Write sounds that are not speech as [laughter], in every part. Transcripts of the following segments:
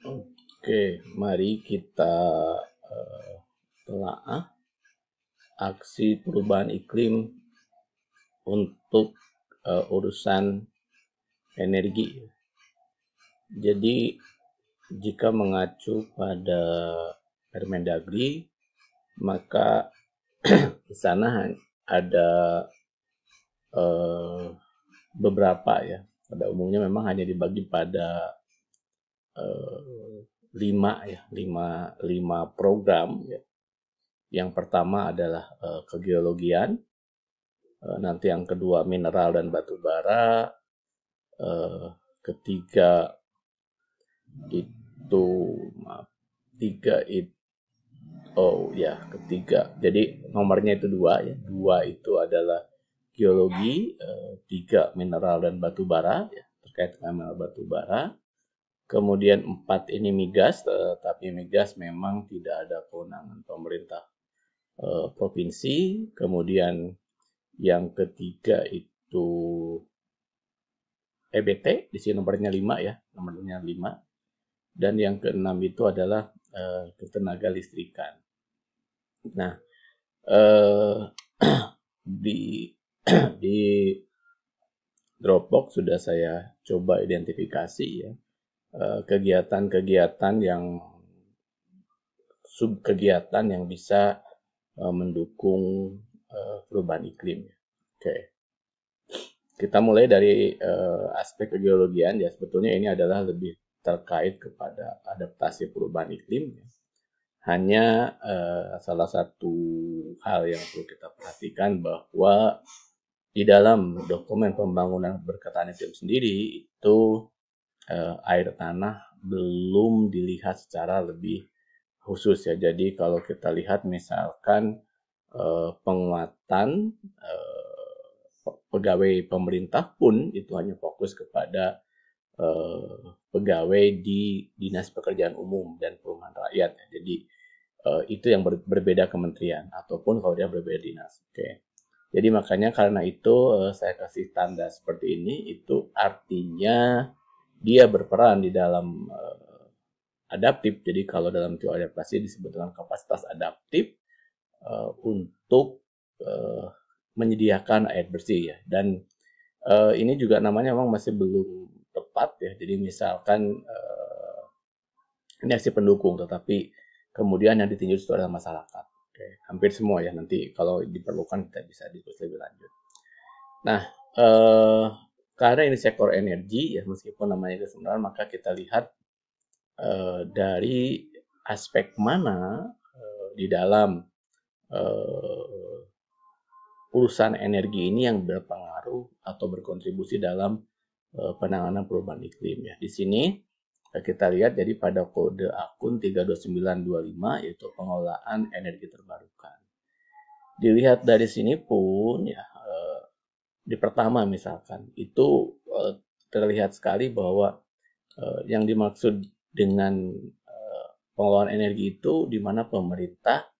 Oke, mari kita uh, telaah aksi perubahan iklim untuk uh, urusan energi. Jadi jika mengacu pada Permendagri, maka [clears throat] di sana ada uh, beberapa ya. Pada umumnya memang hanya dibagi pada Eh, lima ya lima lima program ya. yang pertama adalah uh, kegeologian uh, nanti yang kedua mineral dan batu bara uh, ketiga itu maaf, tiga itu oh ya ketiga jadi nomornya itu dua ya dua itu adalah geologi tiga mineral dan batu bara ya, terkait dengan mineral batu bara Kemudian empat ini migas, tetapi migas memang tidak ada kewenangan pemerintah eh, provinsi. Kemudian yang ketiga itu EBT, di sini nomornya 5 ya, nomornya 5. Dan yang keenam itu adalah eh, ketenaga listrikan. Nah, eh, [clears throat] di [clears throat] di Dropbox sudah saya coba identifikasi ya Eh, kegiatan-kegiatan yang sub kegiatan yang bisa eh, mendukung eh, perubahan iklim. Oke. Kita mulai dari aspek kegeologian ya sebetulnya ini adalah lebih terkait kepada adaptasi perubahan iklim. Ya. Hanya salah satu hal yang perlu kita perhatikan bahwa di dalam dokumen pembangunan berketahanan iklim sendiri itu eh, air tanah belum dilihat secara lebih khusus ya. Jadi kalau kita lihat misalkan eh, penguatan eh, pegawai pemerintah pun itu hanya fokus kepada eh, pegawai di dinas pekerjaan umum dan perumahan rakyat. Ya. Jadi eh, itu yang ber, berbeda kementerian ataupun kalau dia berbeda dinas. Oke. Okay. Jadi makanya karena itu eh, saya kasih tanda seperti ini itu artinya dia berperan di dalam uh, adaptif. Jadi kalau dalam teori adaptasi disebut dengan kapasitas adaptif uh, untuk uh, menyediakan air bersih ya. Dan uh, ini juga namanya memang masih belum tepat ya. Jadi misalkan uh, ini aksi pendukung, tetapi kemudian yang ditinjau itu adalah masyarakat. Oke, hampir semua ya nanti kalau diperlukan kita bisa diskusi lebih lanjut. Nah, Uh, karena ini sektor energi, ya meskipun namanya sebenarnya maka kita lihat uh, dari aspek mana uh, di dalam uh, urusan energi ini yang berpengaruh atau berkontribusi dalam uh, penanganan perubahan iklim. Ya, di sini kita lihat jadi pada kode akun 32925 yaitu pengelolaan energi terbarukan. Dilihat dari sini pun ya di pertama misalkan itu eh, terlihat sekali bahwa eh, yang dimaksud dengan uh, pengelolaan energi itu di mana pemerintah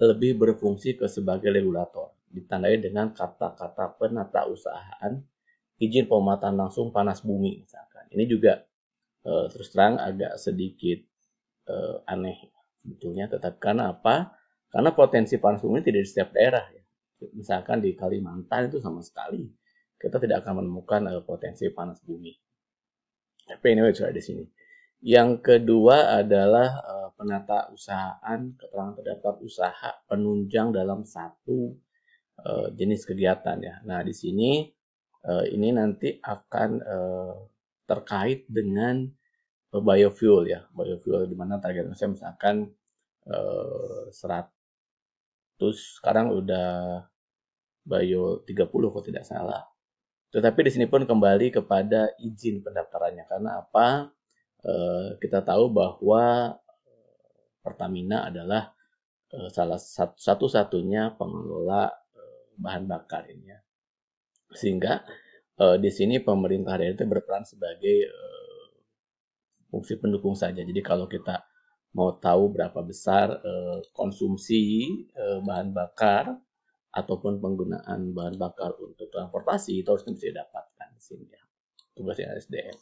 lebih berfungsi ke sebagai regulator ditandai dengan kata-kata penata usahaan izin pemetaan langsung panas bumi misalkan ini juga terus terang agak sedikit aneh sebetulnya tetap karena apa karena potensi panas bumi tidak di setiap daerah misalkan di Kalimantan itu sama sekali kita tidak akan menemukan uh, potensi panas bumi. Tapi anyway sudah di sini. Yang kedua adalah uh, eh, penata usahaan, keterangan terdaftar usaha penunjang dalam satu uh, jenis kegiatan ya. Nah di sini uh, ini nanti akan uh, terkait dengan biofuel ya, biofuel di mana target misalkan uh, 100 sekarang udah Bayo 30 kalau tidak salah. Tetapi di sini pun kembali kepada izin pendaftarannya karena apa? Eh, kita tahu bahwa eh, Pertamina adalah eh, salah satu-satunya pengelola bahan bakar ini ya. Sehingga di sini pemerintah daerah itu berperan sebagai fungsi pendukung saja. Jadi kalau kita mau tahu berapa besar konsumsi bahan bakar ataupun penggunaan bahan bakar untuk transportasi itu harus bisa didapatkan di sini ya tugasnya SDM.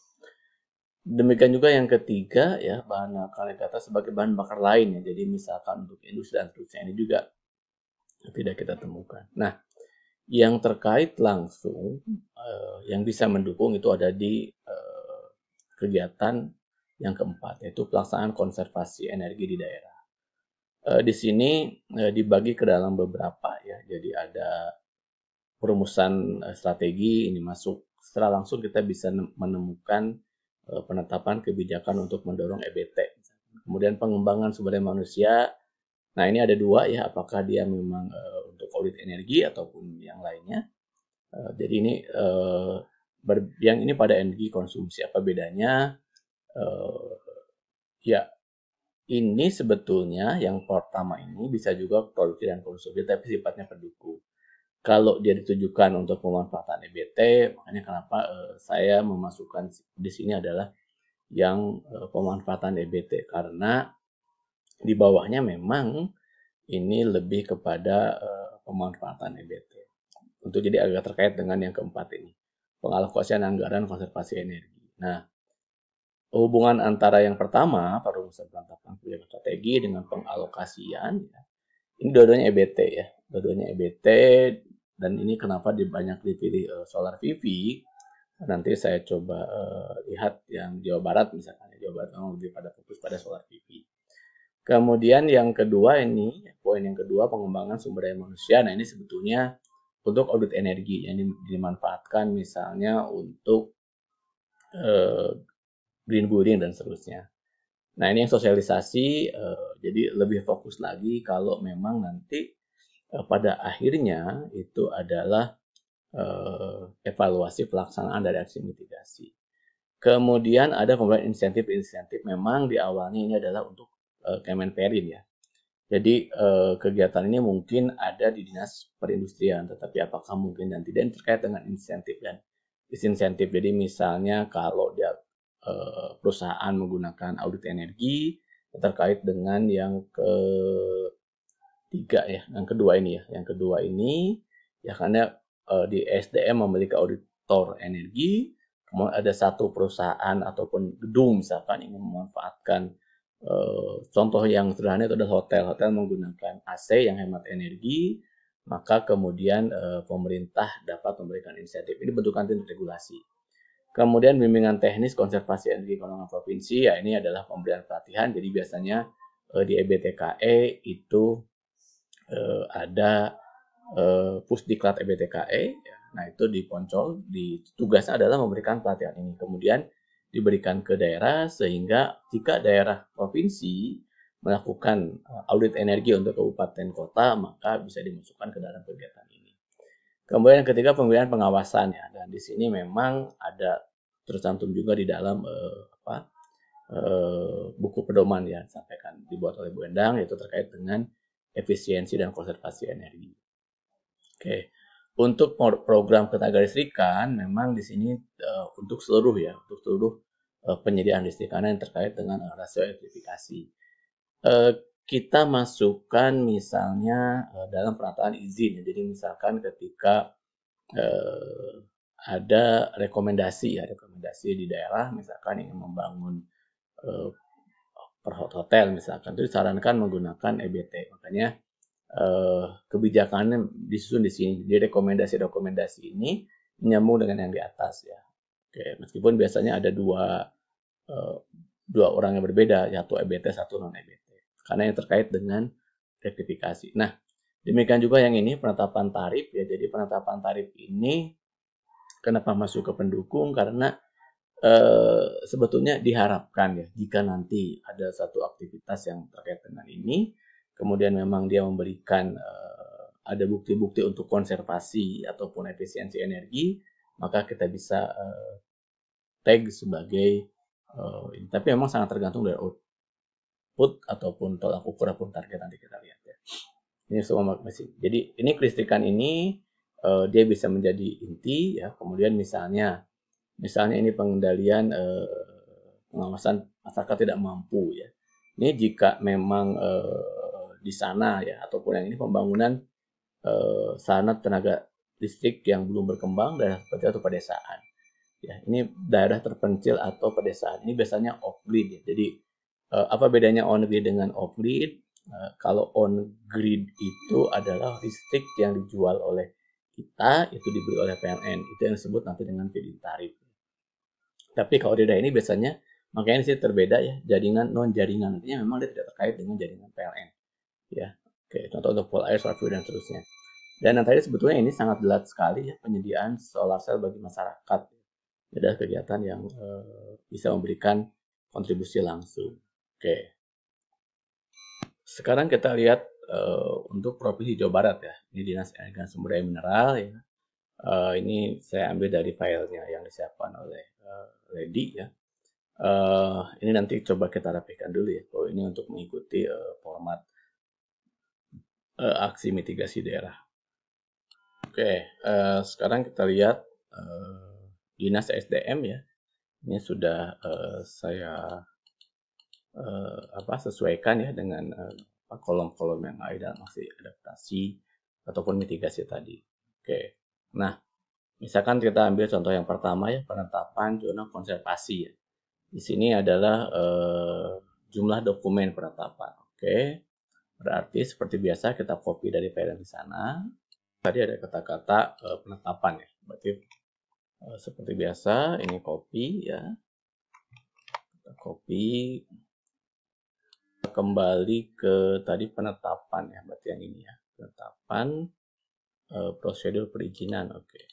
Demikian juga yang ketiga ya bahan bakar yang kata sebagai bahan bakar lain ya. Jadi misalkan untuk industri dan seterusnya ini juga tidak kita temukan. Nah, yang terkait langsung eh, yang bisa mendukung itu ada di eh, kegiatan yang keempat yaitu pelaksanaan konservasi energi di daerah. Eh, di sini e, dibagi ke dalam beberapa ya. Jadi ada perumusan eh, strategi ini masuk. Setelah langsung kita bisa menemukan e, penetapan kebijakan untuk mendorong EBT. Kemudian pengembangan sumber daya manusia. Nah ini ada dua ya. Apakah dia memang e, untuk audit energi ataupun yang lainnya. E, jadi ini e, yang ini pada energi konsumsi apa bedanya? Uh, ya ini sebetulnya yang pertama ini bisa juga produksi dan konsumsi, tapi sifatnya pendukung. Kalau dia ditujukan untuk pemanfaatan EBT, makanya kenapa uh, saya memasukkan di sini adalah yang uh, pemanfaatan EBT karena di bawahnya memang ini lebih kepada uh, pemanfaatan EBT. Untuk jadi agak terkait dengan yang keempat ini, pengalokasian anggaran konservasi energi. Nah, hubungan antara yang pertama perumusan penetapan kebijakan strategi dengan pengalokasian ya. ini dua-duanya EBT ya dua-duanya EBT dan ini kenapa banyak dipilih uh, solar PV nanti saya coba uh, lihat yang Jawa Barat misalkan ya. Jawa Barat memang lebih pada fokus pada solar PV kemudian yang kedua ini poin yang kedua pengembangan sumber daya manusia nah ini sebetulnya untuk audit energi yang dimanfaatkan misalnya untuk eh, green building dan seterusnya. Nah ini yang sosialisasi uh, jadi lebih fokus lagi kalau memang nanti uh, pada akhirnya itu adalah uh, evaluasi pelaksanaan dari aksi mitigasi. Kemudian ada pemberian insentif-insentif memang di awalnya ini adalah untuk uh, Kemenperin ya. Jadi uh, kegiatan ini mungkin ada di dinas perindustrian, tetapi apakah mungkin dan tidak terkait dengan insentif dan disinsentif. Jadi misalnya kalau dia Eh, perusahaan menggunakan audit energi terkait dengan yang ke tiga ya, yang kedua ini ya, yang kedua ini ya karena uh, di SDM memiliki auditor energi, kemudian ada satu perusahaan ataupun gedung misalkan ingin memanfaatkan uh, contoh yang sederhana itu adalah hotel, hotel menggunakan AC yang hemat energi, maka kemudian uh, pemerintah dapat memberikan insentif. Ini bentukan tindak regulasi. Kemudian bimbingan teknis konservasi energi Kolongan Provinsi, ya ini adalah pemberian pelatihan. Jadi biasanya eh, di EBTKE e itu eh, ada eh, pusdiklat EBTKE. E, ya. Nah itu di Poncol, di tugasnya adalah memberikan pelatihan ini. Kemudian diberikan ke daerah sehingga jika daerah provinsi melakukan eh, audit energi untuk kabupaten kota maka bisa dimasukkan ke dalam kegiatan ini. Kemudian yang ketiga pemberian pengawasan ya. Dan di sini memang ada tercantum juga di dalam eh, apa eh, buku pedoman ya disampaikan dibuat oleh Bu Endang yaitu terkait dengan efisiensi dan konservasi energi. Oke. Untuk program ketenaga listrikan memang di sini eh, untuk seluruh ya, untuk seluruh eh, penyediaan listrik yang terkait dengan eh, rasio elektrifikasi. Eh, kita masukkan misalnya eh, dalam perataan izin. Ya. Jadi misalkan ketika eh, ada rekomendasi ya rekomendasi di daerah misalkan ingin membangun eh, hotel misalkan itu disarankan menggunakan EBT. Makanya eh, kebijakannya disusun di sini. Jadi rekomendasi-rekomendasi ini nyambung dengan yang di atas ya. Oke, meskipun biasanya ada dua eh, dua orang yang berbeda, satu EBT, satu non EBT karena yang terkait dengan rektifikasi. Nah, demikian juga yang ini penetapan tarif ya. Jadi penetapan tarif ini kenapa masuk ke pendukung karena e, sebetulnya diharapkan ya jika nanti ada satu aktivitas yang terkait dengan ini kemudian memang dia memberikan e, ada bukti-bukti untuk konservasi ataupun efisiensi energi maka kita bisa e, tag sebagai Uh, tapi memang sangat tergantung dari output ataupun tolak ukur ataupun target nanti kita lihat ya. Ini semua masih. Jadi ini kelistrikan ini uh, dia bisa menjadi inti ya. Kemudian misalnya misalnya ini pengendalian uh, pengawasan masyarakat tidak mampu ya. Ini jika memang uh, di sana ya ataupun yang ini pembangunan uh, sarana tenaga listrik yang belum berkembang daerah seperti atau pedesaan. Ya, ini daerah terpencil atau pedesaan. Ini biasanya off grid ya. Jadi Eh, apa bedanya on grid dengan off grid? Eh, kalau on grid itu adalah listrik yang dijual oleh kita itu dibeli oleh PLN itu yang disebut nanti dengan feed-in tarif. Tapi kalau di daerah ini biasanya makanya sih terbeda ya jaringan non jaringan artinya memang dia tidak terkait dengan jaringan PLN ya. Oke contoh untuk full air, solar dan seterusnya. Dan nanti tadi sebetulnya ini sangat jelas sekali ya penyediaan solar cell bagi masyarakat. Ada kegiatan yang e, bisa memberikan kontribusi langsung. Oke. Sekarang kita lihat uh, untuk provinsi Jawa Barat ya. Ini Dinas Energi Sumber Daya Mineral ya. Uh, ini saya ambil dari filenya yang disiapkan oleh uh, eh, Lady ya. Uh, ini nanti coba kita rapikan dulu ya. Kalau ini untuk mengikuti uh, format uh, aksi mitigasi daerah. Oke, sekarang kita lihat uh, dinas SDM ya. Ini sudah uh, saya uh, apa sesuaikan ya dengan uh, kolom-kolom yang ada masih adaptasi ataupun mitigasi tadi. Oke. Nah, misalkan kita ambil contoh yang pertama ya penetapan zona konservasi ya. Di sini adalah uh, jumlah dokumen penetapan. Oke. Berarti seperti biasa kita copy dari file di sana. Tadi ada kata-kata uh, penetapan ya. Berarti seperti biasa ini copy ya. Kita copy kembali ke tadi penetapan ya, berarti yang ini ya, penetapan uh, prosedur perizinan. Oke. Okay.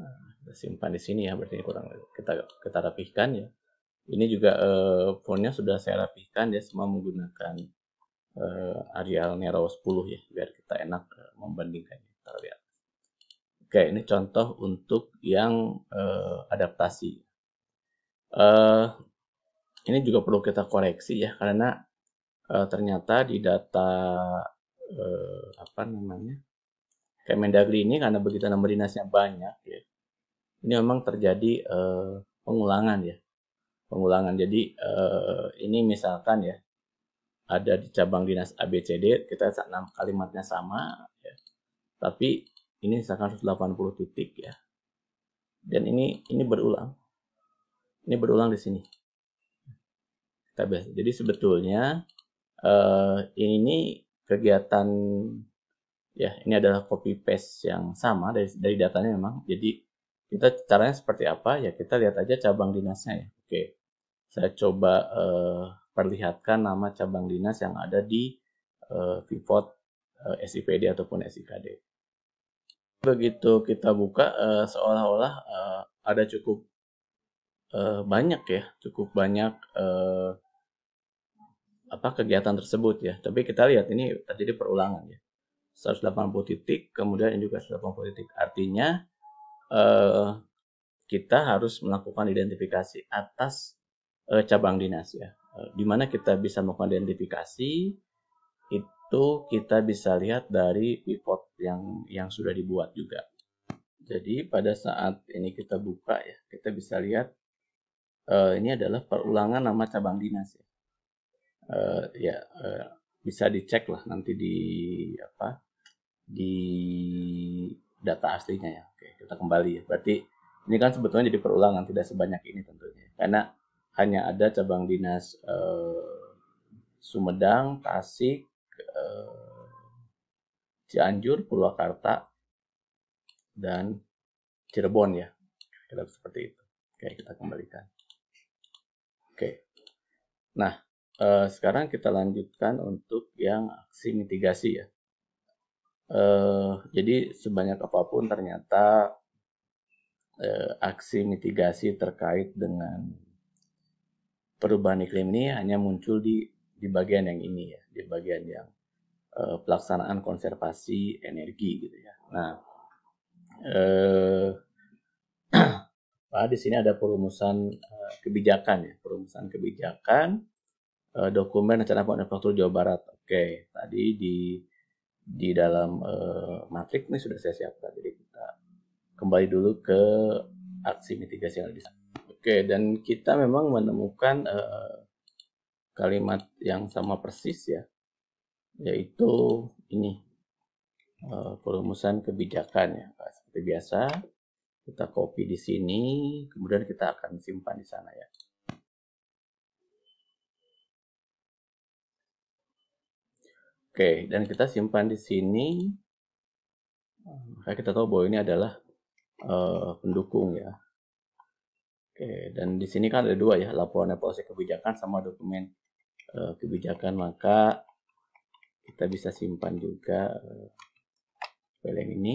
Nah, simpan di sini ya, berarti kurang kita kita rapihkan ya. Ini juga uh, fontnya sudah saya rapihkan ya, semua menggunakan uh, eh, Arial Nero 10 ya, biar kita enak uh, membandingkannya. Kita lihat. Oke, ini contoh untuk yang uh, adaptasi. Uh, ini juga perlu kita koreksi ya karena uh, ternyata di data uh, apa namanya Kemendagri ini karena begitu nomor dinasnya banyak ya ini memang terjadi uh, pengulangan ya pengulangan jadi ini misalkan ya ada di cabang dinas ABCD kita enam kalimatnya sama ya. tapi ini misalkan 180 titik ya dan ini ini berulang ini berulang di sini KBS. Jadi sebetulnya uh, ini kegiatan ya ini adalah copy paste yang sama dari dari datanya memang. Jadi kita caranya seperti apa ya kita lihat aja cabang dinasnya ya. Oke, saya coba uh, perlihatkan nama cabang dinas yang ada di uh, eh, pivot uh, SIPD ataupun SIKD. Begitu kita buka uh, seolah-olah uh, ada cukup uh, banyak ya cukup banyak uh, apa kegiatan tersebut ya tapi kita lihat ini terjadi perulangan ya 180 titik kemudian ini juga 180 titik artinya uh, kita harus melakukan identifikasi atas uh, cabang dinas ya uh, di mana kita bisa melakukan identifikasi itu kita bisa lihat dari pivot yang yang sudah dibuat juga jadi pada saat ini kita buka ya kita bisa lihat uh, ini adalah perulangan nama cabang dinas ya. Uh, ya uh, bisa dicek lah nanti di apa di data aslinya ya. Oke, kita kembali ya. Berarti ini kan sebetulnya jadi perulangan tidak sebanyak ini tentunya. Karena hanya ada cabang dinas uh, Sumedang, Tasik, uh, Cianjur, Purwakarta, dan Cirebon ya. Kita seperti itu. Oke, kita kembalikan. Oke. Nah, eh, sekarang kita lanjutkan untuk yang aksi mitigasi ya. Eh, jadi sebanyak apapun ternyata eh, aksi mitigasi terkait dengan perubahan iklim ini hanya muncul di di bagian yang ini ya, di bagian yang eh, pelaksanaan konservasi energi gitu ya. Nah, eh, pak di sini ada perumusan eh, kebijakan ya, perumusan kebijakan eh, dokumen rencana pembangunan Jawa Barat. Oke, tadi di di dalam uh, matrik ini sudah saya siapkan. Jadi kita kembali dulu ke aksi mitigasi yang ada Oke, dan kita memang menemukan uh, kalimat yang sama persis ya, yaitu ini uh, perumusan kebijakan ya. Seperti biasa, kita copy di sini, kemudian kita akan simpan di sana ya. Oke, dan kita simpan di sini. Maka kita tahu bahwa ini adalah uh, pendukung ya. Oke, dan di sini kan ada dua ya, laporan evaluasi kebijakan sama dokumen uh, kebijakan. Maka kita bisa simpan juga uh, file yang ini.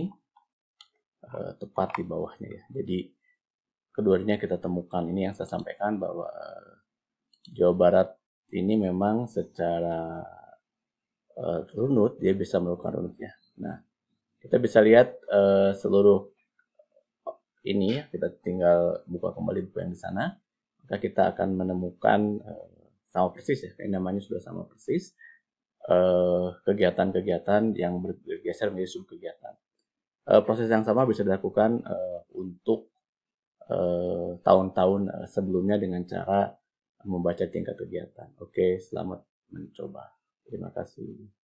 Eh, tepat di bawahnya ya. Jadi keduanya kita temukan ini yang saya sampaikan bahwa eh, Jawa Barat ini memang secara uh, runut dia bisa melakukan runutnya. Nah, kita bisa lihat uh, seluruh ini ya, kita tinggal buka kembali buku yang di sana, maka kita akan menemukan uh, sama persis ya, kayak namanya sudah sama persis kegiatan-kegiatan uh, yang bergeser menjadi sub kegiatan uh, proses yang sama bisa dilakukan uh, untuk eh, tahun-tahun sebelumnya dengan cara membaca tingkat kegiatan. Oke, selamat mencoba. Terima kasih.